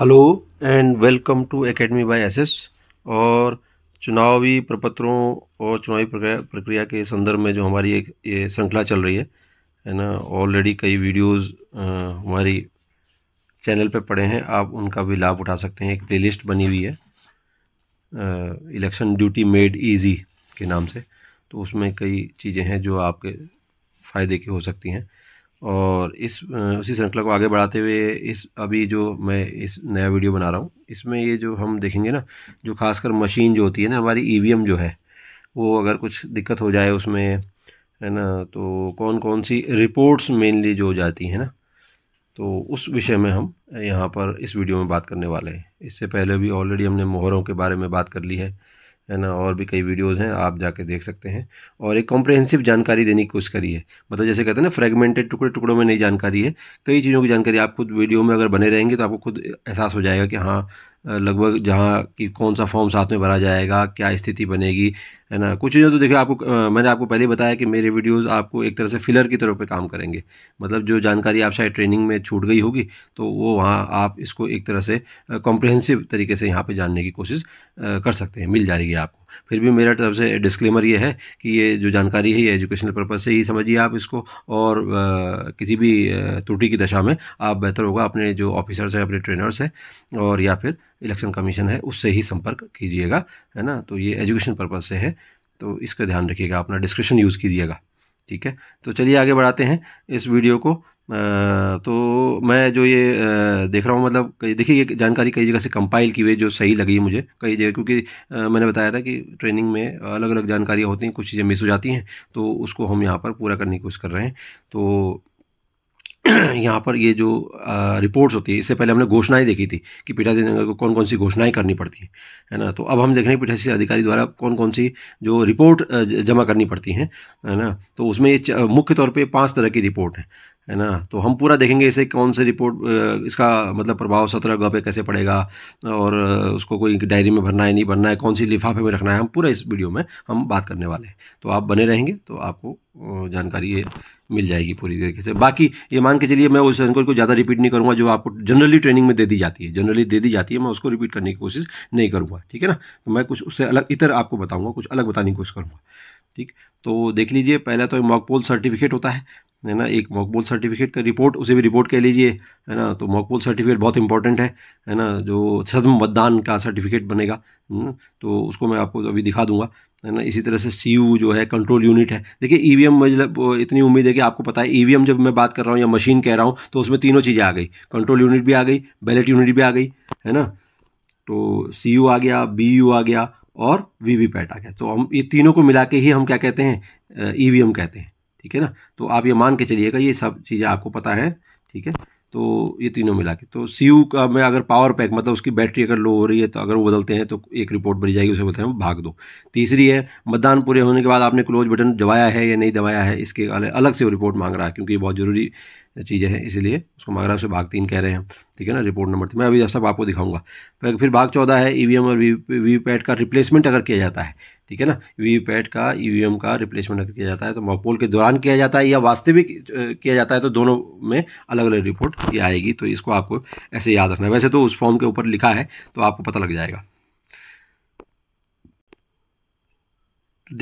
hello and welcome to academy by SS और चुनावी प्रपत्रों और चुनावी प्रक्रिया के संदर्भ में जो हमारी एक ये श्रृंखला चल रही है है ना ऑलरेडी कई वीडियोस हमारी चैनल पे पड़े हैं आप उनका भी लाभ उठा सकते हैं एक प्लेलिस्ट बनी हुई है इलेक्शन ड्यूटी मेड इजी के नाम से तो उसमें कई चीज़ें हैं जो आपके फ़ायदे की हो सकती हैं और इस उसी श्रृंखला को आगे बढ़ाते हुए इस अभी जो मैं इस नया वीडियो बना रहा हूँ इसमें ये जो हम देखेंगे ना जो खासकर मशीन जो होती है ना हमारी ई जो है वो अगर कुछ दिक्कत हो जाए उसमें है ना तो कौन कौन सी रिपोर्ट्स मेनली जो जाती हैं ना तो उस विषय में हम यहाँ पर इस वीडियो में बात करने वाले हैं इससे पहले भी ऑलरेडी हमने मोहरों के बारे में बात कर ली है है ना और भी कई वीडियोस हैं आप जाके देख सकते हैं और एक कॉम्प्रहेंसिव जानकारी देने की कोशिश करिए मतलब जैसे कहते हैं ना फ्रेगमेंटेड टुकड़े टुकड़ों में नई जानकारी है कई चीज़ों की जानकारी आप खुद वीडियो में अगर बने रहेंगे तो आपको खुद एहसास हो जाएगा कि हाँ लगभग जहाँ कि कौन सा फॉर्म साथ में भरा जाएगा क्या स्थिति बनेगी है ना कुछ चीज़ें तो देखिए आपको मैंने आपको पहले बताया कि मेरे वीडियोस आपको एक तरह से फिलर की तरह पे काम करेंगे मतलब जो जानकारी आप शायद ट्रेनिंग में छूट गई होगी तो वो वहाँ आप इसको एक तरह से कॉम्प्रिहेंसिव तरीके से यहाँ पर जानने की कोशिश कर सकते हैं मिल जाएगी आपको फिर भी मेरा से डिस्क्लेमर ये है कि ये जो जानकारी है ये एजुकेशनल पर्पज़ से ही समझिए आप इसको और आ, किसी भी त्रुटि की दशा में आप बेहतर होगा अपने जो ऑफिसर्स हैं अपने ट्रेनर्स हैं और या फिर इलेक्शन कमीशन है उससे ही संपर्क कीजिएगा है ना तो ये एजुकेशन पर्पज़ से है तो इसका ध्यान रखिएगा अपना डिस्क्रिप्शन यूज़ कीजिएगा ठीक है तो चलिए आगे बढ़ाते हैं इस वीडियो को तो मैं जो ये देख रहा हूँ मतलब कई देखिए ये जानकारी कई जगह से कंपाइल की हुई जो सही लगी मुझे कई जगह क्योंकि मैंने बताया था कि ट्रेनिंग में अलग अलग जानकारियाँ होती हैं कुछ चीज़ें मिस हो जाती हैं तो उसको हम यहाँ पर पूरा करने की कोशिश कर रहे हैं तो यहाँ पर ये जो रिपोर्ट्स होती है इससे पहले हमने घोषणाएं देखी थी कि पीठासीन को कौन कौन सी घोषणाएं करनी पड़ती हैं है ना तो अब हम देख रहे हैं पीठासीन अधिकारी द्वारा कौन कौन सी जो रिपोर्ट जमा करनी पड़ती हैं है ना तो उसमें मुख्य तौर पे पांच तरह की रिपोर्ट हैं है ना तो हम पूरा देखेंगे इसे कौन से रिपोर्ट इसका मतलब प्रभाव सत्रह ग पे कैसे पड़ेगा और उसको कोई डायरी में भरना है नहीं भरना है कौन सी लिफाफे में रखना है हम पूरा इस वीडियो में हम बात करने वाले हैं तो आप बने रहेंगे तो आपको जानकारी ये मिल जाएगी पूरी तरीके से बाकी ये मान के चलिए मैं उस सेंसर को ज़्यादा रिपीट नहीं करूँगा जो आपको जनरली ट्रेनिंग में दे दी जाती है जनरली दे दी जाती है मैं उसको रिपीट करने की कोशिश नहीं करूँगा ठीक है ना तो मैं कुछ उससे अलग इतर आपको बताऊँगा कुछ अलग बताने की कोशिश करूँगा ठीक तो देख लीजिए पहला तो मॉकपोल सर्टिफिकेट होता है है ना एक मकबूल सर्टिफिकेट का रिपोर्ट उसे भी रिपोर्ट कह लीजिए है ना तो मकबूल सर्टिफिकेट बहुत इंपॉर्टेंट है है ना जो सदम मतदान का सर्टिफिकेट बनेगा हम्म, तो उसको मैं आपको अभी दिखा दूंगा है ना इसी तरह से सी जो है कंट्रोल यूनिट है देखिए ई e मतलब इतनी उम्मीद है कि आपको पता है ई e जब मैं बात कर रहा हूँ या मशीन कह रहा हूँ तो उसमें तीनों चीज़ें आ गई कंट्रोल यूनिट भी आ गई बैलेट यूनिट भी आ गई है ना तो सी आ गया बी आ गया और वी वी पैट आ गया तो हम ये तीनों को मिला के ही हम क्या कहते हैं ई e कहते हैं ठीक है ना तो आप ये मान के चलिएगा ये सब चीज़ें आपको पता है ठीक है तो ये तीनों मिला के तो सी का में अगर पावर पैक मतलब उसकी बैटरी अगर लो हो रही है तो अगर वो बदलते हैं तो एक रिपोर्ट बनी जाएगी उसे बोलते हैं भाग दो तीसरी है मतदान पूरे होने के बाद आपने क्लोज बटन दबाया है या नहीं दबाया है इसके अलग से वो रिपोर्ट मांग रहा है क्योंकि ये बहुत ज़रूरी चीज़ें हैं इसीलिए उसको मांग रहा है उसे भाग तीन कह रहे हैं ठीक है ना रिपोर्ट नंबर मैं अभी सब आपको दिखाऊंगा फिर भाग चौदह है ई e और वी का रिप्लेसमेंट अगर किया जाता है ठीक है ना वीवीपैट e का ईवीएम e का रिप्लेसमेंट किया जाता है तो मॉकपोल के दौरान किया जाता है या वास्तविक किया जाता है तो दोनों में अलग अलग रिपोर्ट ये आएगी तो इसको आपको ऐसे याद रखना है वैसे तो उस फॉर्म के ऊपर लिखा है तो आपको पता लग जाएगा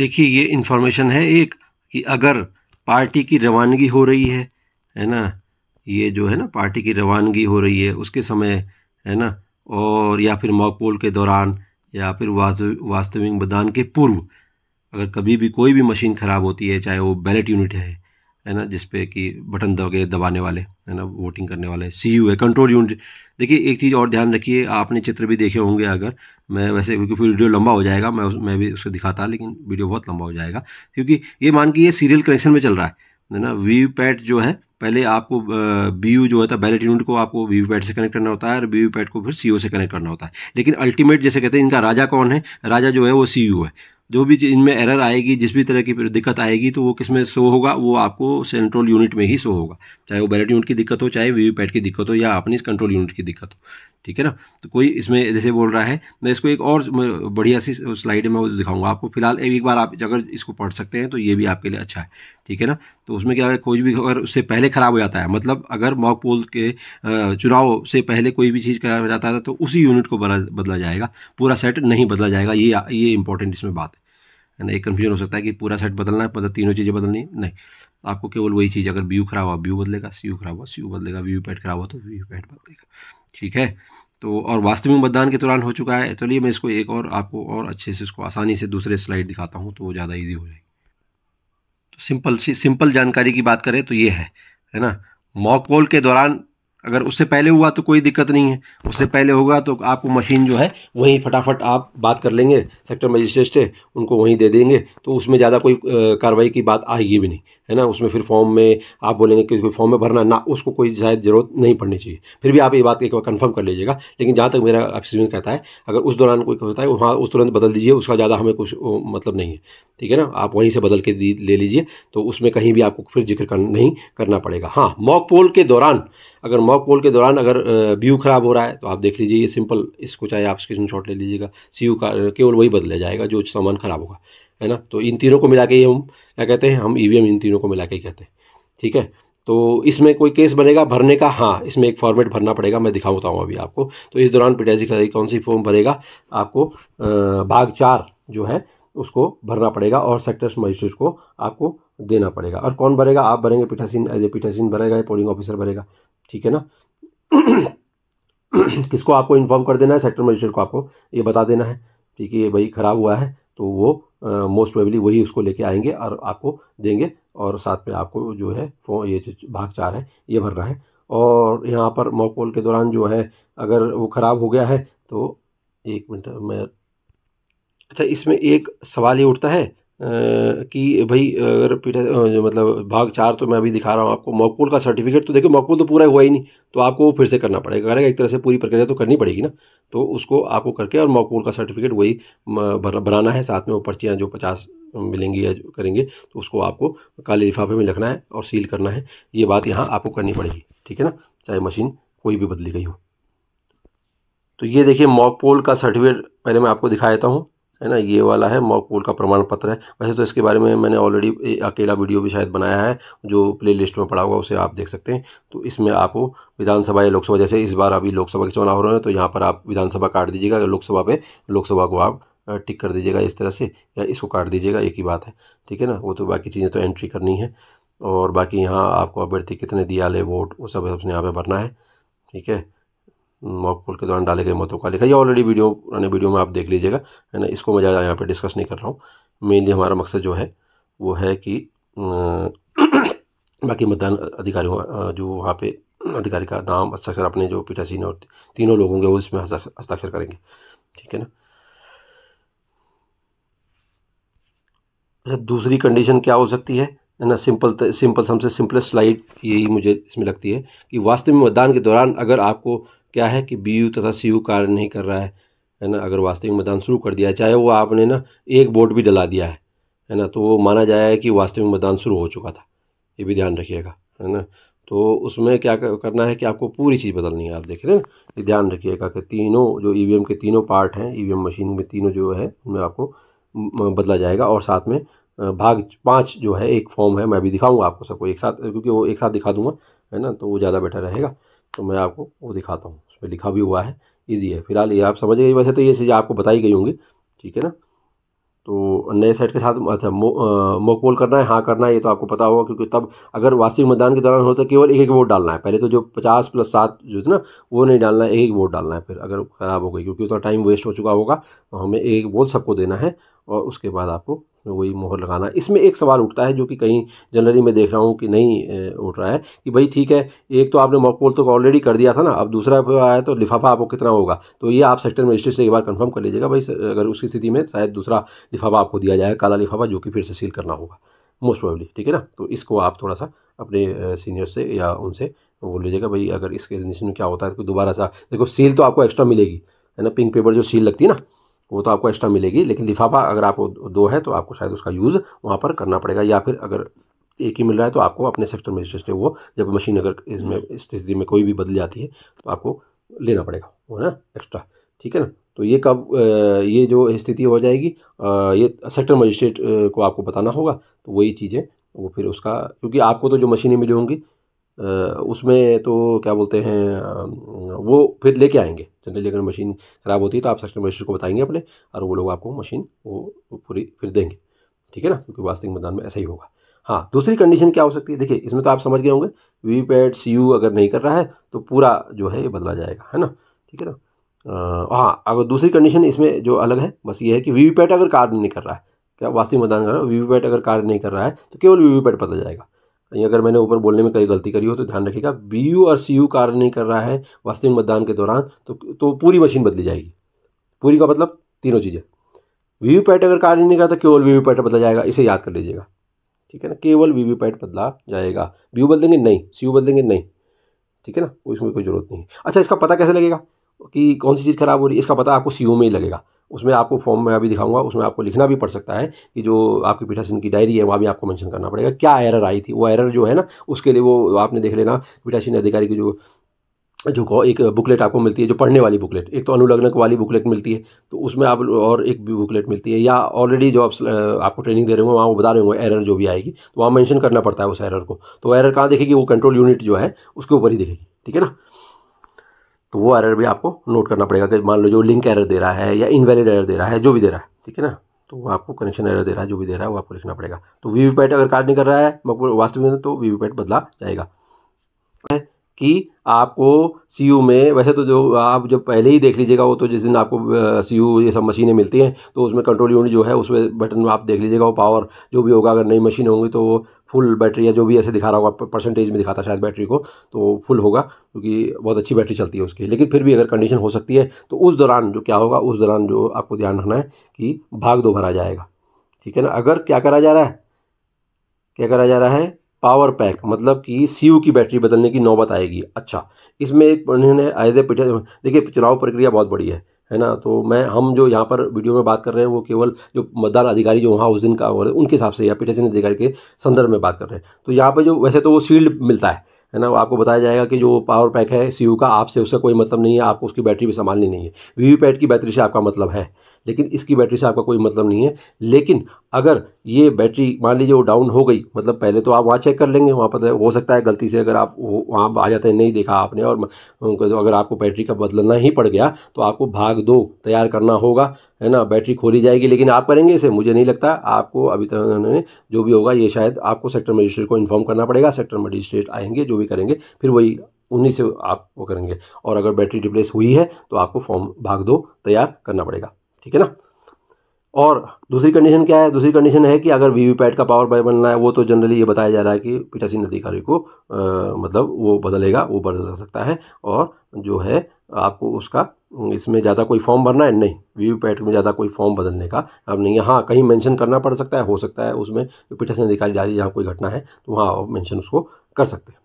देखिए ये इन्फॉर्मेशन है एक कि अगर पार्टी की रवानगी हो रही है है ना ये जो है ना पार्टी की रवानगी हो रही है उसके समय है ना और या फिर मॉकपोल के दौरान या फिर वास्तविक मतदान के पूर्व अगर कभी भी कोई भी मशीन ख़राब होती है चाहे वो बैलेट यूनिट है है ना जिसपे कि बटन दबे दबाने वाले है ना वोटिंग करने वाले सी यू है कंट्रोल यूनिट देखिए एक चीज़ और ध्यान रखिए आपने चित्र भी देखे होंगे अगर मैं वैसे क्योंकि फिर वीडियो लंबा हो जाएगा मैं मैं भी उसको दिखाता लेकिन वीडियो बहुत लंबा हो जाएगा क्योंकि ये मान के ये सीरियल कनेक्शन में चल रहा है है ना वी पैट जो है पहले आपको बी यू जो होता है बैलेट यूनिट को आपको वी पैड से कनेक्ट करना होता है और वी को फिर सी से कनेक्ट करना होता है लेकिन अल्टीमेट जैसे कहते हैं इनका राजा कौन है राजा जो है वो सी है जो भी इनमें एरर आएगी जिस भी तरह की दिक्कत आएगी तो वो किस में शो होगा वो आपको सेंट्रल यूनिट में ही शो होगा चाहे वो बैलेट यूनिट की दिक्कत हो चाहे वी की दिक्कत हो या अपनी कंट्रोल यूनिट की दिक्कत हो ठीक है ना तो कोई इसमें जैसे बोल रहा है मैं इसको एक और बढ़िया सी स्लाइड में दिखाऊंगा आपको फिलहाल एक बार आप अगर इसको पढ़ सकते हैं तो ये भी आपके लिए अच्छा है ठीक है ना तो उसमें क्या है कोई भी अगर उससे पहले ख़राब हो जाता है मतलब अगर मॉक पोल के चुनाव से पहले कोई भी चीज़ खराब हो जाता है तो उसी यूनिट को बदला जाएगा पूरा सेट नहीं बदला जाएगा ये ये इंपॉर्टेंट इसमें बात है है ना एक कन्फ्यूजन हो सकता है कि पूरा सेट बदलना है पता मतलब तीनों चीज़ें बदलनी नहीं आपको केवल वही चीज़ अगर व्यू खराब हुआ व्यू बदलेगा सी यू खराब हुआ सी बदलेगा व्यू पैड खराब हुआ तो व्यू पैड बदलेगा ठीक है तो और वास्तविक मतदान के दौरान हो चुका है तो चलिए मैं इसको एक और आपको और अच्छे से इसको आसानी से दूसरे स्लाइड दिखाता हूँ तो वो ज़्यादा ईजी हो जाएगी तो सिंपल सी सिंपल जानकारी की बात करें तो ये है है ना मॉक पोल के दौरान अगर उससे पहले हुआ तो कोई दिक्कत नहीं है उससे पहले होगा तो आपको मशीन जो है वहीं फटाफट आप बात कर लेंगे सेक्टर मजिस्ट्रेट से उनको वहीं दे देंगे तो उसमें ज़्यादा कोई कार्रवाई की बात आएगी भी नहीं है ना उसमें फिर फॉर्म में आप बोलेंगे कि कोई फॉर्म में भरना ना उसको कोई शायद ज़रूरत नहीं पड़नी चाहिए फिर भी आप ये बात एक बार कन्फर्म कर लीजिएगा लेकिन जहाँ तक मेरा एक्सपीरियंस कहता है अगर उस दौरान कोई होता है वहाँ उस तुरंत बदल दीजिए उसका ज़्यादा हमें कुछ मतलब नहीं है ठीक है ना आप वहीं से बदल के ले लीजिए तो उसमें कहीं भी आपको फिर जिक्र नहीं करना पड़ेगा हाँ मॉक पोल के दौरान अगर मॉक पोल के दौरान अगर व्यू ख़राब हो रहा है तो आप देख लीजिए ये सिंपल इसको चाहे आप स्क्रीन शॉट ले लीजिएगा सी यू का केवल वही बदला जाएगा जो सामान ख़राब होगा है ना तो इन तीनों को मिला के हम क्या कहते हैं हम ई e इन तीनों को मिला के कहते हैं ठीक है तो इसमें कोई केस बनेगा भरने का हाँ इसमें एक फॉर्मेट भरना पड़ेगा मैं दिखाऊता हूँ अभी आपको तो इस दौरान पीटीआई का कौन सी फॉर्म भरेगा आपको भाग चार जो है उसको भरना पड़ेगा और सेक्टर्स मजिस्ट्रेट को आपको देना पड़ेगा और कौन भरेगा आप भरेंगे पीठासीन एज ए पीठासीन भरेगा या पोलिंग ऑफिसर भरेगा ठीक है ना किसको आपको इन्फॉर्म कर देना है सेक्टर मजिस्ट्रेट को आपको ये बता देना है ठीक है ये भाई ख़राब हुआ है तो वो मोस्ट प्रोबेबली वही उसको लेके आएंगे और आपको देंगे और साथ में आपको जो है फोन ये भाग चार है ये भरना है और यहाँ पर मॉकपोल के दौरान जो है अगर वो ख़राब हो गया है तो एक मिनट मैं अच्छा इसमें एक सवाल ये उठता है कि भाई अगर पीठा जो मतलब भाग चार तो मैं अभी दिखा रहा हूँ आपको मौकूल का सर्टिफिकेट तो देखिए मौकूल तो पूरा हुआ ही नहीं तो आपको वो फिर से करना पड़ेगा अगर एक तरह से पूरी प्रक्रिया तो करनी पड़ेगी ना तो उसको आपको करके और मौकूल का सर्टिफिकेट वही बनाना है साथ में वो पर्चियाँ जो पचास मिलेंगी या करेंगे तो उसको आपको काले लिफाफे में लिखना है और सील करना है ये बात यहाँ आपको करनी पड़ेगी ठीक है ना चाहे मशीन कोई भी बदली गई हो तो ये देखिए मॉक पोल का सर्टिफिकेट पहले मैं आपको दिखा देता हूँ है ना ये वाला है मॉक पोल का प्रमाण पत्र है वैसे तो इसके बारे में मैंने ऑलरेडी अकेला वीडियो भी शायद बनाया है जो प्ले लिस्ट में पड़ा हुआ उसे आप देख सकते हैं तो इसमें आपको विधानसभा या लोकसभा जैसे इस बार अभी लोकसभा के चुनाव हो रहे हैं तो यहाँ पर आप विधानसभा काट दीजिएगा लोकसभा पे लोकसभा को आप टिक कर दीजिएगा इस तरह से या इसको काट दीजिएगा एक ही बात है ठीक है ना वो तो बाकी चीज़ें तो एंट्री करनी है और बाकी यहाँ आपको अभ्यर्थी कितने दिया वोट वो सब यहाँ पर भरना है ठीक है मॉक पोल के दौरान डाले गए मतों का लिखा ये ऑलरेडी वीडियो पुराने वीडियो में आप देख लीजिएगा है ना इसको मैं ज़्यादा यहाँ पर डिस्कस नहीं कर रहा हूँ मेनली हमारा मकसद जो है वो है कि बाकी मतदान अधिकारियों जो वहाँ पे अधिकारी का नाम हस्ताक्षर अपने जो पीठासीन और तीनों लोग होंगे वो इसमें हस्ताक्षर करेंगे ठीक है ना अच्छा दूसरी कंडीशन क्या हो सकती है ना सिंपल सिंपल सबसे सिंपलेस्ट स्लाइड यही मुझे इसमें लगती है कि वास्तव में मतदान के दौरान अगर आपको क्या है कि बी यू तथा सी यू कार्य नहीं कर रहा है है ना अगर वास्तविक मतदान शुरू कर दिया है चाहे वो आपने ना एक वोट भी डला दिया है है ना तो वो माना जाए कि वास्तविक मतदान शुरू हो चुका था ये भी ध्यान रखिएगा है ना तो उसमें क्या करना है कि आपको पूरी चीज़ बदलनी है आप देख रहे हैं ये ध्यान रखिएगा कि तीनों जो ई के तीनों पार्ट हैं ई मशीन में तीनों जो है उनमें आपको बदला जाएगा और साथ में भाग पाँच जो है एक फॉर्म है मैं भी दिखाऊँगा आपको सबको एक साथ क्योंकि वो एक साथ दिखा दूँगा है ना तो वो ज़्यादा बेटर रहेगा तो मैं आपको वो दिखाता हूँ उस पर लिखा भी हुआ है ईजी है फिलहाल ये आप समझ गए वैसे तो ये चीज़ें आपको बताई गई होंगी ठीक है ना तो नए सेट के साथ अच्छा मो, आ, करना है हाँ करना है ये तो आपको पता होगा क्योंकि तब अगर वास्तविक मतदान के दौरान होता है केवल एक एक वोट डालना है पहले तो जो पचास प्लस सात जो है ना वो नहीं डालना है एक एक वोट डालना है फिर अगर ख़राब हो गई क्योंकि उतना टाइम वेस्ट हो चुका होगा तो हमें एक वोट सबको देना है और उसके बाद आपको में वही मोहर लगाना इसमें एक सवाल उठता है जो कि कहीं जनरली मैं देख रहा हूँ कि नहीं उठ रहा है कि भाई ठीक है एक तो आपने पोल तो ऑलरेडी कर दिया था ना अब दूसरा आया तो लिफाफा आपको कितना होगा तो ये आप सेक्टर मजिस्ट्रेट से एक बार कन्फर्म कर लीजिएगा भाई अगर उसकी स्थिति में शायद दूसरा लिफाफा आपको दिया जाएगा काला लिफाफा जो कि फिर से सील करना होगा मोस्ट प्रोबली ठीक है ना तो इसको आप थोड़ा सा अपने सीनियर से या उनसे बोल लीजिएगा भाई अगर इसके कंडीशन में क्या होता है तो दोबारा सा देखो सील तो आपको एक्स्ट्रा मिलेगी है ना पिंक पेपर जो सील लगती है ना वो तो आपको एक्स्ट्रा मिलेगी लेकिन लिफाफा अगर आपको दो है तो आपको शायद उसका यूज़ वहाँ पर करना पड़ेगा या फिर अगर एक ही मिल रहा है तो आपको अपने सेक्टर मजिस्ट्रेट वो जब मशीन अगर इसमें स्थिति में कोई भी बदली जाती है तो आपको लेना पड़ेगा वो ना एक्स्ट्रा ठीक है ना तो ये कब ये जो स्थिति हो जाएगी ये सेक्टर मजिस्ट्रेट को आपको बताना होगा तो वही चीज़ें वो फिर उसका क्योंकि आपको तो जो मशीनें मिली होंगी उसमें तो क्या बोलते हैं वो फिर लेके आएंगे जनरली तो अगर मशीन ख़राब होती है तो आप सेक्शन मजिस्ट्रेट को बताएंगे अपने और वो लोग आपको मशीन वो पूरी फिर देंगे ठीक है ना क्योंकि वास्तविक मैदान में ऐसा ही होगा हाँ दूसरी कंडीशन क्या हो सकती है देखिए इसमें तो आप समझ गए होंगे वीवीपैट सी यू अगर नहीं कर रहा है तो पूरा जो है ये बदला जाएगा है ना ठीक है ना आ, हाँ अगर दूसरी कंडीशन इसमें जो अलग है बस ये है कि वीवीपैट अगर कार्य नहीं कर रहा है क्या वास्तविक मैदान कर रहा है वीवीपैट अगर कार्य नहीं कर रहा है तो केवल वीवीपैट बदला जाएगा कहीं अगर मैंने ऊपर बोलने में कहीं गलती करी हो तो ध्यान रखिएगा बी यू और सी यू कार्य नहीं कर रहा है वास्तविक मतदान के दौरान तो तो पूरी मशीन बदली जाएगी पूरी का मतलब तीनों चीज़ें वी वी पैट अगर कार्य नहीं कर रहा तो केवल वी वी पैट बदला जाएगा इसे याद कर लीजिएगा ठीक है ना केवल वी वी पैट बदला जाएगा बी यू बदलेंगे नहीं सी यू बदलेंगे नहीं ठीक है ना उसमें कोई ज़रूरत नहीं है अच्छा इसका पता कैसे लगेगा कि कौन सी चीज़ ख़राब हो रही है इसका पता आपको सी में ही लगेगा उसमें आपको फॉर्म में अभी दिखाऊंगा उसमें आपको लिखना भी पड़ सकता है कि जो आपकी पीठासीन की डायरी है वहाँ भी आपको मेंशन करना पड़ेगा क्या एरर आई थी वो एरर जो है ना उसके लिए वो आपने देख लेना पीठासीन अधिकारी की जो जो एक बुकलेट आपको मिलती है जो पढ़ने वाली बुकलेट एक तो अनुलग्नक वाली बुकलेट मिलती है तो उसमें आप और एक भी बुकलेट मिलती है या ऑलरेडी जो आप आपको ट्रेनिंग दे रहे होंगे वहाँ वो बता रहे होंगे एरर जो भी आएगी तो वहाँ मेंशन करना पड़ता है उस एरर को तो एरर कहाँ देखेगी वो कंट्रोल यूनिट जो है उसके ऊपर ही देखेगी ठीक है ना तो वो एरर भी आपको नोट करना पड़ेगा कि मान लो जो लिंक एरर दे रहा है या इनवैलिड एरर दे रहा है जो भी दे रहा है ठीक है ना तो वो आपको कनेक्शन एरर दे रहा है जो भी दे रहा है वो आपको लिखना पड़ेगा तो वी वी पैट अगर कार्ड नहीं कर रहा है वास्तव में तो वी वी पैट बदला जाएगा कि आपको सी में वैसे तो जो आप जब पहले ही देख लीजिएगा वो तो जिस दिन आपको सी ये सब मशीनें मिलती हैं तो उसमें कंट्रोल यूनिट जो है उसमें बटन आप देख लीजिएगा वो पावर जो भी होगा अगर नई मशीन होंगी तो वो फुल बैटरी या जो भी ऐसे दिखा रहा होगा परसेंटेज में दिखाता शायद बैटरी को तो फुल होगा क्योंकि बहुत अच्छी बैटरी चलती है उसकी लेकिन फिर भी अगर कंडीशन हो सकती है तो उस दौरान जो क्या होगा उस दौरान जो आपको ध्यान रखना है कि भाग दो भरा जाएगा ठीक है ना अगर क्या करा जा रहा है क्या करा जा रहा है पावर पैक मतलब कि सी की बैटरी बदलने की नौबत आएगी अच्छा इसमें एक उन्होंने एज ए देखिए चुनाव प्रक्रिया बहुत बड़ी है है ना तो मैं हम जो यहाँ पर वीडियो में बात कर रहे हैं वो केवल जो मतदान अधिकारी जो वहाँ उस दिन का उनके हिसाब से या पीठासीन अधिकारी के संदर्भ में बात कर रहे हैं तो यहाँ पर जो वैसे तो वो शील्ड मिलता है है ना आपको बताया जाएगा कि जो पावर पैक है सी का आपसे उसका कोई मतलब नहीं है आपको उसकी बैटरी भी संभालनी नहीं है वी पैट की बैटरी से आपका मतलब है लेकिन इसकी बैटरी से आपका कोई मतलब नहीं है लेकिन अगर ये बैटरी मान लीजिए वो डाउन हो गई मतलब पहले तो आप वहाँ चेक कर लेंगे वहाँ पर हो सकता है गलती से अगर आप वहाँ आ जाते हैं नहीं देखा आपने और तो अगर आपको बैटरी का बदलना ही पड़ गया तो आपको भाग दो तैयार करना होगा है ना बैटरी खोली जाएगी लेकिन आप करेंगे इसे मुझे नहीं लगता आपको अभी तक उन्होंने जो भी होगा ये शायद आपको सेक्टर मजिस्ट्रेट को इन्फॉर्म करना पड़ेगा सेक्टर मजिस्ट्रेट आएंगे जो भी करेंगे फिर वही उन्हीं से आप वो करेंगे और अगर बैटरी रिप्लेस हुई है तो आपको फॉर्म भाग दो तैयार करना पड़ेगा ठीक है ना और दूसरी कंडीशन क्या है दूसरी कंडीशन है कि अगर वीवीपैट का पावर बाय बनना है वो तो जनरली ये बताया जा रहा है कि पीठासीन अधिकारी को आ, मतलब वो बदलेगा वो बदल सकता है और जो है आपको उसका हम्म, इसमें ज़्यादा कोई फॉर्म भरना है नहीं वी वी पैट में ज़्यादा कोई फॉर्म बदलने का अब नहीं है हाँ कहीं मेंशन करना पड़ सकता है हो सकता है उसमें पीठासीन अधिकारी जारी जहाँ कोई घटना है तो वहाँ आप मैंशन उसको कर सकते हैं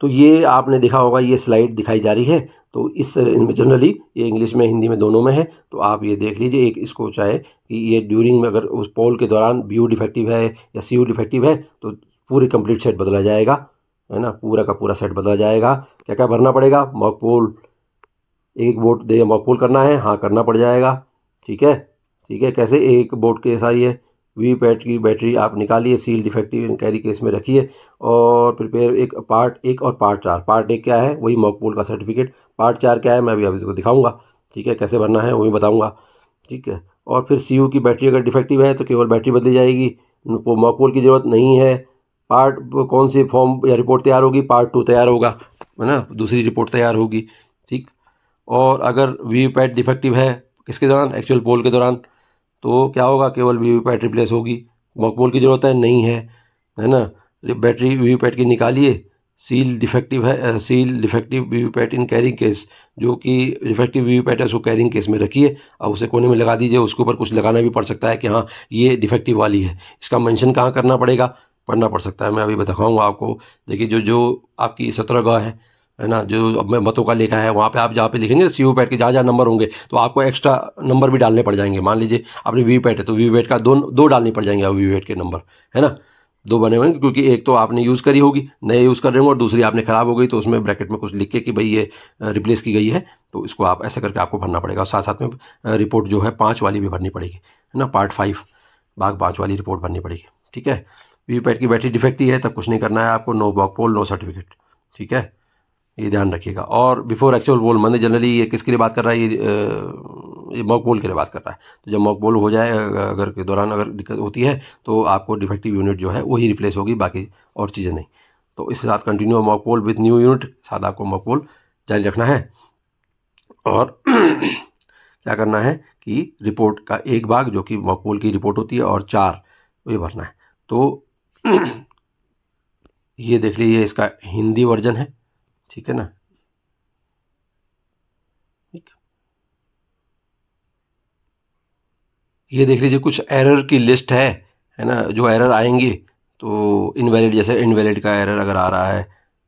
तो ये आपने देखा होगा ये स्लाइड दिखाई जा रही है तो इस जनरली ये इंग्लिश में हिंदी में दोनों में है तो आप ये देख लीजिए एक इसको चाहे कि ये ड्यूरिंग में अगर उस पोल के दौरान बी यू डिफेक्टिव है या सी यू डिफेक्टिव है तो पूरी कंप्लीट सेट बदला जाएगा है ना पूरा का पूरा सेट बदला जाएगा क्या क्या भरना पड़ेगा मॉक पोल एक वोट दे मकबूल करना है हाँ करना पड़ जाएगा ठीक है ठीक है कैसे एक वोट के साथ है वी पैट की बैटरी आप निकालिए seal defective in carry case में रखिए और प्रिपेयर एक पार्ट एक और पार्ट चार पार्ट एक क्या है वही मकबूल का सर्टिफिकेट पार्ट चार क्या है मैं अभी आप इसको दिखाऊंगा ठीक है कैसे भरना है वो भी बताऊँगा ठीक है और फिर सी की बैटरी अगर डिफेक्टिव है तो केवल बैटरी बदली जाएगी उनको मकबूल की ज़रूरत नहीं है पार्ट कौन सी फॉर्म या रिपोर्ट तैयार होगी पार्ट टू तैयार होगा है ना दूसरी रिपोर्ट तैयार होगी ठीक और अगर वी वी पैट डिफेक्टिव है किसके दौरान एक्चुअल पोल के दौरान तो क्या होगा केवल वी वी पैट रिप्लेस होगी मॉक पोल की ज़रूरत है नहीं है है ना बैटरी वी वी पैट की निकालिए सील डिफेक्टिव है seal defective VVPAT in carrying case जो कि डिफेक्टिव वी वी पैट है उसको कैरिंग केस में रखिए और उसे कोने में लगा दीजिए उसके ऊपर कुछ लगाना भी पड़ सकता है कि हाँ ये डिफेक्टिव वाली है इसका मेंशन कहाँ करना पड़ेगा पढ़ना पड़ सकता है मैं अभी बताऊँगा आपको देखिए जो जो आपकी सत्रह गाह है है ना जो मतों का लिखा है वहाँ पे आप जहाँ पे लिखेंगे सी यू पैट के जहाँ जहाँ नंबर होंगे तो आपको एक्स्ट्रा नंबर भी डालने पड़ जाएंगे मान लीजिए आपने वी पैट है तो वी पैट का दो दो डालने पड़ जाएंगे वी पैट के नंबर है ना दो बने हुए क्योंकि एक तो आपने यूज़ करी होगी नए यूज़ कर रहे होंगे और दूसरी आपने ख़राब हो गई तो उसमें ब्रैकेट में कुछ लिख के कि भाई ये रिप्लेस की गई है तो इसको आप ऐसा करके आपको भरना पड़ेगा और साथ साथ में रिपोर्ट जो है पाँच वाली भी भरनी पड़ेगी है ना पार्ट फाइव भाग पाँच वाली रिपोर्ट भरनी पड़ेगी ठीक है वी की बैटरी डिफेक्ट ही है तब कुछ नहीं करना है आपको no mock poll no certificate ठीक है ये ध्यान रखिएगा और बिफोर एक्चुअल बोल मैंने जनरली ये किसके लिए बात कर रहा है ये ये मॉक बोल के लिए बात कर रहा है तो जब मॉक बोल हो जाए अगर के दौरान अगर दिक्कत होती है तो आपको डिफेक्टिव यूनिट जो है वही रिप्लेस होगी बाकी और चीज़ें नहीं तो इसके साथ continue mock poll with new unit साथ आपको मॉक बोल जारी रखना है और क्या करना है कि रिपोर्ट का एक भाग जो कि मॉक बोल की रिपोर्ट होती है और चार ये भरना है तो ये देख लीजिए इसका हिंदी वर्जन है ठीक है ना ठीक ये देख लीजिए कुछ एरर की लिस्ट है है ना जो एरर आएंगे तो इनवैलिड जैसे इनवैलिड का एरर अगर आ रहा है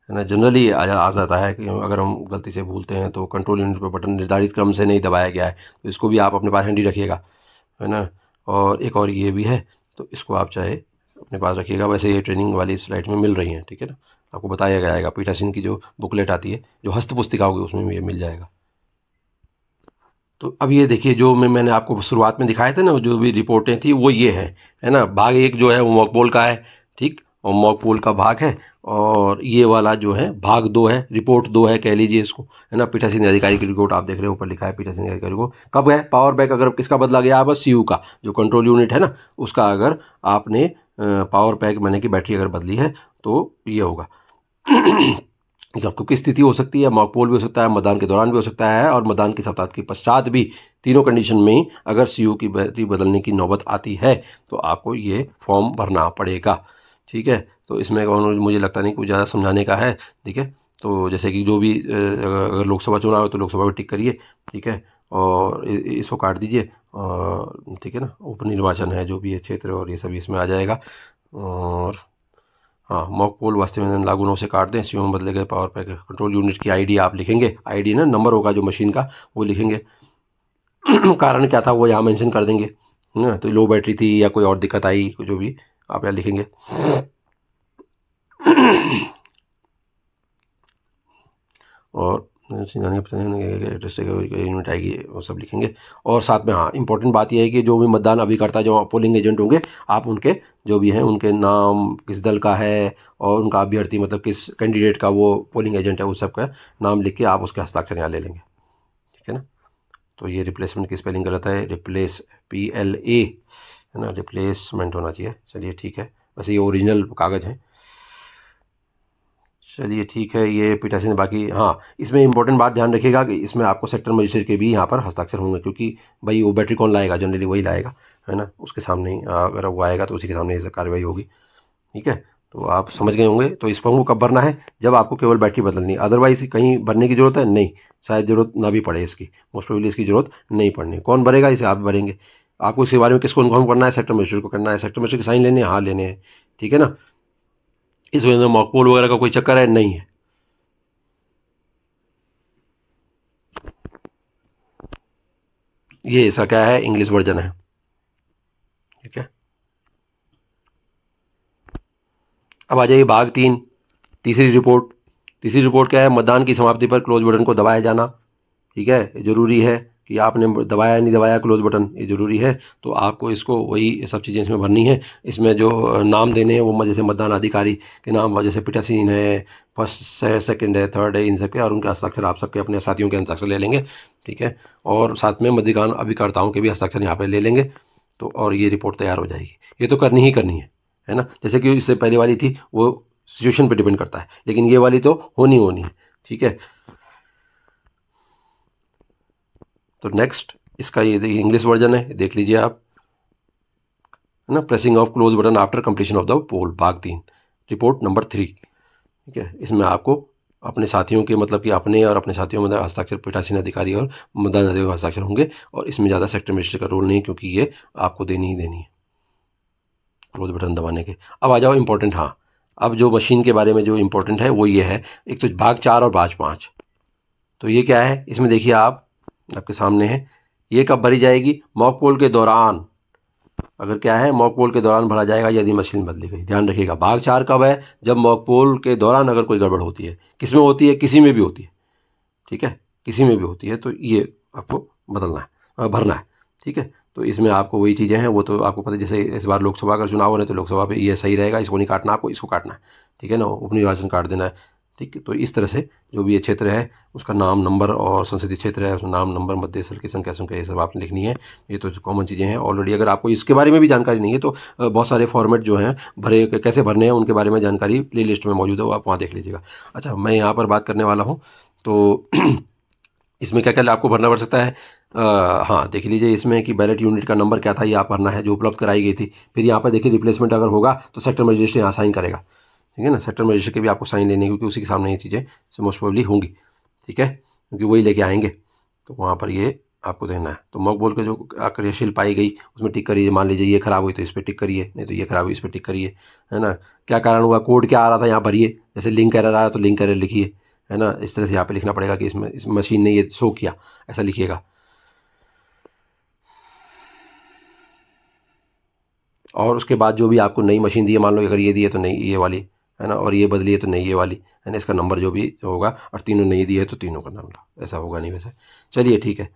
है ना जनरली आ, आ जाता है कि अगर हम गलती से भूलते हैं तो कंट्रोल यूनिट पर बटन निर्धारित क्रम से नहीं दबाया गया है तो इसको भी आप अपने पास हैंडी रखिएगा है ना और एक और ये भी है तो इसको आप चाहे अपने पास रखिएगा वैसे ये ट्रेनिंग वाली स्लाइड में मिल रही हैं ठीक है ना आपको बताया जाएगा पीठासीन की जो बुकलेट आती है जो हस्त पुस्तिका होगी उसमें भी ये मिल जाएगा तो अब ये देखिए जो मैं मैंने आपको शुरुआत में दिखाए थे ना जो भी रिपोर्टें थी वो ये है है ना भाग एक जो है वो मॉकपोल का है ठीक और मॉकपोल का भाग है और ये वाला जो है भाग दो है रिपोर्ट दो है कह लीजिए इसको है ना पीठासीन अधिकारी की रिपोर्ट आप देख रहे हैं ऊपर लिखा है पीठासीन अधिकारी को कब है पावर बैक अगर किसका बदला गया बस सी का जो कंट्रोल यूनिट है ना उसका अगर आपने पावर पैक मैंने की बैटरी अगर बदली है तो ये होगा क्योंकि स्थिति हो सकती है मॉकपोल भी हो सकता है मतदान के दौरान भी हो सकता है और मतदान के सप्ताह के पश्चात भी तीनों कंडीशन में अगर सीयू की बैटरी बदलने की नौबत आती है तो आपको ये फॉर्म भरना पड़ेगा ठीक है तो इसमें मुझे लगता नहीं कुछ ज़्यादा समझाने का है ठीक है तो जैसे कि जो भी अगर लोकसभा चुनाव है तो लोकसभा को टिक करिए ठीक है और इसको काट दीजिए और ठीक है ना उप निर्वाचन है जो भी है क्षेत्र और ये सभी इसमें आ जाएगा और हाँ मॉक पोल वास्तव में लागू नौ से काट दें सीओ में बदले गए पावर पैक कंट्रोल यूनिट की आईडी आप लिखेंगे आईडी ना नंबर होगा जो मशीन का वो लिखेंगे कारण क्या था वो यहाँ मेंशन कर देंगे ना तो लो बैटरी थी या कोई और दिक्कत आई जो भी आप यहाँ लिखेंगे और सिंघानिया पता नहीं एड्रेस यूनिट आएगी वो सब लिखेंगे और साथ में हाँ इंपॉर्टेंट बात यह है कि जो भी मतदान अभी करता है जो पोलिंग एजेंट होंगे आप उनके जो भी हैं उनके नाम किस दल का है और उनका अभ्यर्थी मतलब किस कैंडिडेट का वो पोलिंग एजेंट है उस सब का नाम लिख के आप उसके हस्ताक्षर यहाँ ले लेंगे ठीक है ना तो ये रिप्लेसमेंट की स्पेलिंग गलत है रिप्लेस पी एल ए है ना रिप्लेसमेंट होना चाहिए चलिए ठीक है वैसे ये ओरिजिनल कागज़ हैं चलिए ठीक है ये पीटासन बाकी हाँ इसमें इंपॉर्टेंट बात ध्यान रखिएगा कि इसमें आपको सेक्टर मजिस्ट्रेट के भी यहाँ पर हस्ताक्षर होंगे क्योंकि भाई वो बैटरी कौन लाएगा जनरली वही लाएगा है ना उसके सामने ही हाँ, अगर वो आएगा तो उसी के सामने ऐसे कार्रवाई होगी ठीक है तो आप समझ गए होंगे तो इस फॉर्म को कब भरना है जब आपको केवल बैटरी बदलनी है अदरवाइज कहीं भरने की जरूरत है नहीं शायद ज़रूरत ना भी पड़े इसकी मोस्ट प्रोबेबली इसकी ज़रूरत नहीं पड़नी कौन भरेगा इसे आप भरेंगे आपको इसके बारे में किसको इन्फॉर्म करना है सेक्टर मजिस्ट्रेट को करना है सेक्टर मजिस्ट्रेट के साइन लेने हैं हाँ लेने हैं ठीक है ना वजह से तो मॉकपोल वगैरह का कोई चक्कर है नहीं है ये ऐसा क्या है इंग्लिश वर्जन है ठीक है अब आ जाइए भाग तीन तीसरी रिपोर्ट तीसरी रिपोर्ट क्या है मतदान की समाप्ति पर क्लोज बटन को दबाया जाना ठीक है जरूरी है कि आपने दबाया नहीं दबाया क्लोज बटन ये ज़रूरी है तो आपको इसको वही सब चीज़ें इसमें भरनी है इसमें जो नाम देने हैं वो जैसे मतदान अधिकारी के नाम जैसे पिटासीन है फर्स्ट है सेकेंड है थर्ड है इन सबके और उनके हस्ताक्षर आप सबके अपने साथियों के हस्ताक्षर ले लेंगे ठीक है और साथ में मध्यकान अभिकर्ताओं के भी हस्ताक्षर यहाँ पर ले लेंगे तो और ये रिपोर्ट तैयार हो जाएगी ये तो करनी ही करनी है है ना जैसे कि इससे पहले वाली थी वो सिचुएशन पे डिपेंड करता है लेकिन ये वाली तो होनी होनी है ठीक है तो नेक्स्ट इसका ये इंग्लिश वर्जन है देख लीजिए आप है ना pressing of close button after completion of the poll भाग तीन रिपोर्ट नंबर थ्री ठीक है इसमें आपको अपने साथियों के मतलब कि अपने और अपने साथियों में हस्ताक्षर पीठासीन अधिकारी और मतदान अधिकारी हस्ताक्षर होंगे और इसमें ज़्यादा सेक्टर मिनिस्टर का रोल नहीं क्योंकि ये आपको देनी ही देनी है क्लोज बटन दबाने के अब आ जाओ इम्पोर्टेंट हाँ अब जो मशीन के बारे में जो इम्पोर्टेंट है वो ये है एक तो भाग चार और भाग पाँच तो ये क्या है इसमें देखिए आप आपके सामने है ये कब भरी जाएगी मॉक पोल के दौरान अगर क्या है मॉक पोल के दौरान भरा जाएगा यदि मशीन बदली गई ध्यान रखिएगा बाघ चार कब है जब मॉक पोल के दौरान अगर कोई गड़बड़ होती है किस में होती है किसी में भी होती है ठीक है किसी में भी होती है तो ये आपको बदलना है भरना है ठीक है तो इसमें आपको वही चीज़ें हैं वो तो आपको पता है जैसे इस बार लोकसभा का चुनाव हो रहे तो लोकसभा पे ये सही रहेगा इसको नहीं काटना आपको इसको काटना है ठीक है ना उपनिर्वाचन काट देना है ठीक है तो इस तरह से जो भी ये क्षेत्र है उसका नाम नंबर और संसदीय क्षेत्र है उसमें नाम नंबर मध्य स्थल की संख्या संख्या ये सब आपने लिखनी है ये तो कॉमन चीज़ें हैं ऑलरेडी अगर आपको इसके बारे में भी जानकारी नहीं है तो बहुत सारे फॉर्मेट जो हैं भरे कैसे भरने हैं उनके बारे में जानकारी प्ले लिस्ट में मौजूद है वो आप वहाँ देख लीजिएगा अच्छा मैं यहाँ पर बात करने वाला हूँ तो इसमें क्या क्या आपको भरना पड़ सकता है आ, हाँ देख लीजिए इसमें कि बैलेट यूनिट का नंबर क्या था ये आप भरना है जो उपलब्ध कराई गई थी फिर यहाँ पर देखिए रिप्लेसमेंट अगर होगा तो सेक्टर मजिस्ट्रेट यहाँ साइन करेगा ठीक है ना सेक्टर मजिस्ट्रेट के भी आपको साइन लेने क्योंकि उसी के सामने ये चीज़ें से मोस्ट प्रोबली होंगी ठीक है क्योंकि वही लेके आएंगे तो वहाँ पर ये आपको देना है तो मॉक बोल के जो आक्रियाशील पाई गई उसमें टिक करिए मान लीजिए ये खराब हुई तो इस पर टिक करिए नहीं तो ये खराब हुई इस पर टिक करिए है ना क्या कारण हुआ कोड क्या आ रहा था यहाँ भरिए जैसे लिंक एरर आ रहा है तो लिंक एरर लिखिए है ना इस तरह से यहाँ पे लिखना पड़ेगा कि इसमें इस मशीन ने ये शो किया ऐसा लिखिएगा और उसके बाद जो भी आपको नई मशीन दी है मान लो अगर ये दी है तो नहीं ये वाली है ना और ये बदली है तो नहीं ये वाली है ना इसका नंबर जो भी होगा और तीनों नहीं दिए तो तीनों का नंबर ऐसा होगा नहीं वैसे चलिए ठीक है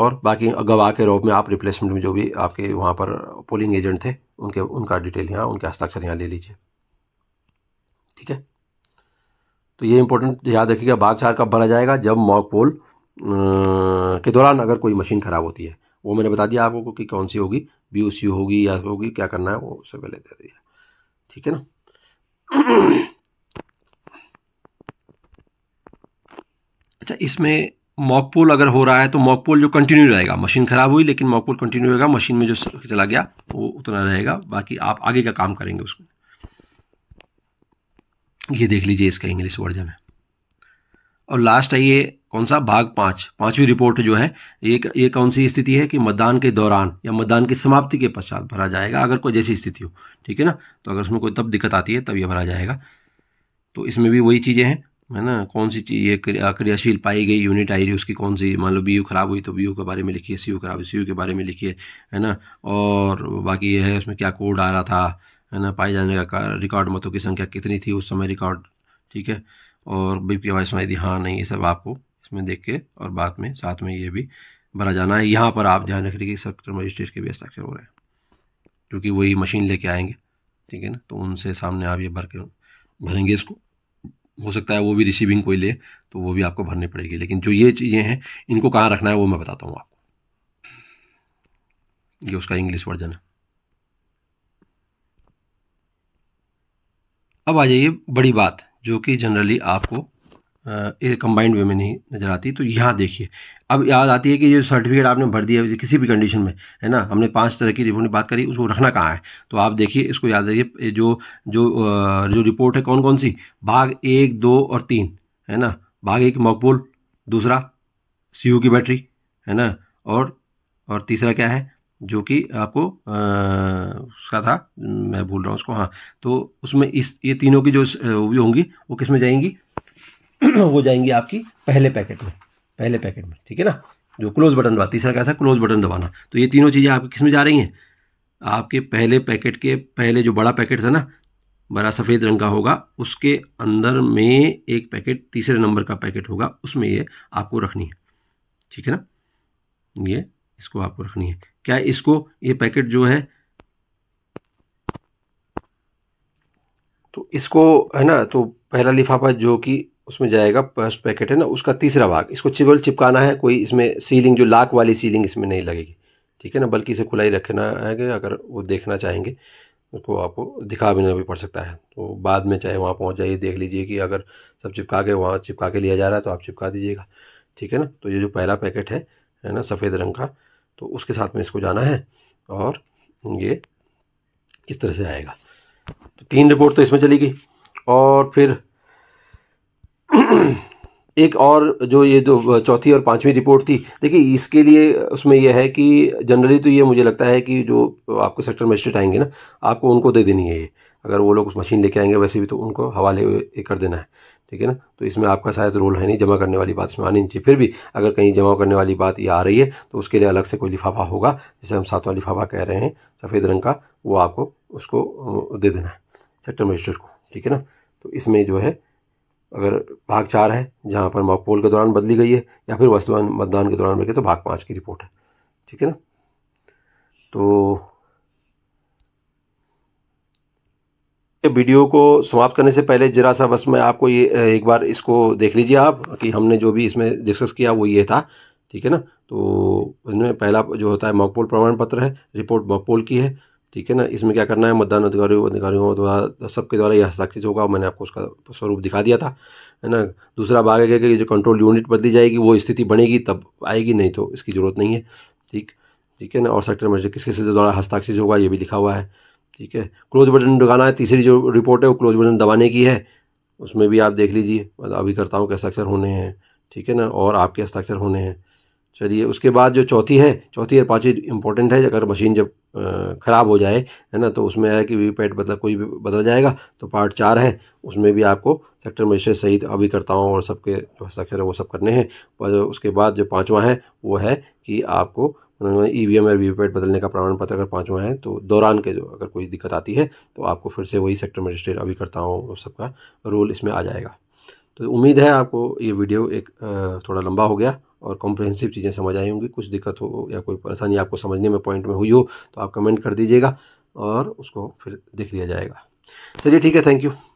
और बाकी गवाह के रोब में आप रिप्लेसमेंट में जो भी आपके वहाँ पर पोलिंग एजेंट थे उनके उनका डिटेल यहाँ उनके हस्ताक्षर यहाँ ले लीजिए ठीक है तो ये इंपॉर्टेंट याद रखिएगा चार कब भरा जाएगा जब मॉक पोल अं, के दौरान अगर कोई मशीन ख़राब होती है वो मैंने बता दिया आपको कि कौन सी होगी बी होगी या होगी क्या करना है वो उससे पहले दे दिया ठीक है ना अच्छा इसमें मॉकपोल अगर हो रहा है तो मॉकपोल जो कंटिन्यू रहेगा मशीन ख़राब हुई लेकिन मॉकपोल कंटिन्यू रहेगा मशीन में जो चला गया वो उतना रहेगा बाकी आप आगे का काम करेंगे उसमें ये देख लीजिए इसका इंग्लिश वर्जन है और लास्ट है ये कौन सा भाग पाँच पांचवी रिपोर्ट जो है ये ये कौन सी स्थिति है कि मतदान के दौरान या मतदान की समाप्ति के पश्चात भरा जाएगा अगर कोई जैसी स्थिति हो ठीक है ना तो अगर उसमें कोई तब दिक्कत आती है तब ये भरा जाएगा तो इसमें भी वही चीज़ें हैं है ना कौन सी चीज़ ये क्रियाशील पाई गई यूनिट आई रही उसकी कौन सी मान लो बी खराब हुई तो बी के बारे में लिखिए सी खराब हुई सी के बारे में लिखिए है ना और बाकी ये है उसमें क्या कोड आ रहा था है ना पाए जाने का रिकॉर्ड मतों की संख्या कितनी थी उस समय रिकॉर्ड ठीक है और बीप की आवाज़ सुनाई दी हाँ नहीं ये सब आपको इसमें देख के और बाद में साथ में ये भी भरा जाना है यहाँ पर आप ध्यान रख रही कि सेक्टर मजिस्ट्रेट के भी हस्ताक्षर हो रहे हैं क्योंकि वही मशीन लेके आएंगे ठीक है ना तो उनसे सामने आप ये भर के भरेंगे इसको हो सकता है वो भी रिसीविंग कोई ले तो वो भी आपको भरनी पड़ेगी लेकिन जो ये चीज़ें हैं इनको कहाँ रखना है वो मैं बताता हूँ आपको ये उसका इंग्लिश वर्जन है अब आ जाइए बड़ी बात जो कि जनरली आपको कंबाइंड वे में नहीं नज़र आती तो यहाँ देखिए अब याद आती है कि ये सर्टिफिकेट आपने भर दिया है किसी भी कंडीशन में है ना हमने पांच तरह की रिपोर्ट बात करी उसको रखना कहाँ है तो आप देखिए इसको याद रखिए जो जो जो रिपोर्ट है कौन कौन सी भाग एक दो और तीन है ना भाग एक मकबूल दूसरा सी की बैटरी है ना और और तीसरा क्या है जो कि आपको उसका था मैं भूल रहा हूँ उसको हाँ तो उसमें इस ये तीनों की जो भी होंगी वो किस में जाएंगी वो जाएंगी आपकी पहले पैकेट में पहले पैकेट में ठीक है ना जो क्लोज बटन दबा तीसरा कैसा क्लोज बटन दबाना तो ये तीनों चीज़ें आपकी किस में जा रही हैं आपके पहले पैकेट के पहले जो बड़ा पैकेट था ना बड़ा सफ़ेद रंग का होगा उसके अंदर में एक पैकेट तीसरे नंबर का पैकेट होगा उसमें ये आपको रखनी है ठीक है ना ये इसको आपको रखनी है क्या इसको ये पैकेट जो है तो इसको है ना तो पहला लिफाफा जो कि उसमें जाएगा फर्स्ट पैकेट है ना उसका तीसरा भाग इसको चिपल चिपकाना है कोई इसमें सीलिंग जो लाक वाली सीलिंग इसमें नहीं लगेगी ठीक है ना बल्कि इसे खुलाई रखना है अगर वो देखना चाहेंगे उसको आपको दिखा भी नहीं पड़ सकता है तो बाद में चाहे वहाँ पहुँच जाइए देख लीजिए कि अगर सब चिपका के वहाँ चिपका के लिया जा रहा है तो आप चिपका दीजिएगा ठीक है ना तो ये जो पहला पैकेट है है ना सफ़ेद रंग का तो उसके साथ में इसको जाना है और ये इस तरह से आएगा तो तीन रिपोर्ट तो इसमें चली गई और फिर एक और जो ये जो चौथी और पांचवी रिपोर्ट थी देखिए इसके लिए उसमें यह है कि जनरली तो ये मुझे लगता है कि जो आपको सेक्टर मजिस्ट्रेट आएंगे ना आपको उनको दे देनी है ये अगर वो लोग मशीन लेके आएंगे वैसे भी तो उनको हवाले कर देना है ठीक है ना तो इसमें आपका शायद रोल है नहीं जमा करने वाली बात इसमें आनी चाहिए फिर भी अगर कहीं जमा करने वाली बात ये आ रही है तो उसके लिए अलग से कोई लिफाफा होगा जिसे हम सातवां लिफाफा कह रहे हैं सफ़ेद रंग का वो आपको उसको दे देना है सेक्टर मजिस्ट्रेट को ठीक है ना तो इसमें जो है अगर भाग चार है जहाँ पर मॉकपोल के दौरान बदली गई है या फिर वस्तुमान मतदान के दौरान बदली तो भाग पाँच की रिपोर्ट है ठीक है ना तो वीडियो को समाप्त करने से पहले ज़रा सा बस मैं आपको ये एक बार इसको देख लीजिए आप कि हमने जो भी इसमें डिस्कस किया वो ये था ठीक है ना तो इसमें पहला जो होता है मॉकपोल प्रमाण पत्र है रिपोर्ट मॉकपोल की है ठीक है ना इसमें क्या करना है मतदान अधिकारियों अधिकारियों द्वारा सबके द्वारा यह हस्ताक्षर होगा मैंने आपको उसका स्वरूप दिखा दिया था है ना दूसरा भाग है कि जो कंट्रोल यूनिट बदली जाएगी वो स्थिति बनेगी तब आएगी नहीं तो इसकी ज़रूरत नहीं है ठीक ठीक है ना और सेक्टर मजिस्ट्रेट किस किस द्वारा हस्ताक्षर होगा ये भी लिखा हुआ है ठीक है क्लोज बटन दबाना है तीसरी जो रिपोर्ट है वो क्लोज बटन दबाने की है उसमें भी आप देख लीजिए मतलब अभी करता हूँ कैसे अक्षर होने हैं ठीक है ना और आपके हस्ताक्षर होने हैं चलिए उसके बाद जो चौथी है चौथी और पाँचवीं इंपॉर्टेंट है अगर मशीन जब ख़राब हो जाए है ना तो उसमें है कि वी पैड बदला मतलब कोई भी बदल जाएगा तो पार्ट चार है उसमें भी आपको सेक्टर मजिस्ट्रेट सहित अभिकर्ताओं और सबके जो हस्ताक्षर है वो सब करने हैं पर उसके बाद जो पाँचवा है वो है कि आपको ई वी एम और वी बदलने का प्रमाण पत्र अगर पाँचवा है तो दौरान के जो अगर कोई दिक्कत आती है तो आपको फिर से वही सेक्टर मजिस्ट्रेट अभिकर्ताओं सबका रोल इसमें आ जाएगा तो उम्मीद है आपको ये वीडियो एक थोड़ा लंबा हो गया और कॉम्प्रहेंसिव चीज़ें समझ आई होंगी कुछ दिक्कत हो या कोई परेशानी आपको समझने में पॉइंट में हुई हो तो आप कमेंट कर दीजिएगा और उसको फिर देख लिया जाएगा चलिए ठीक है थैंक यू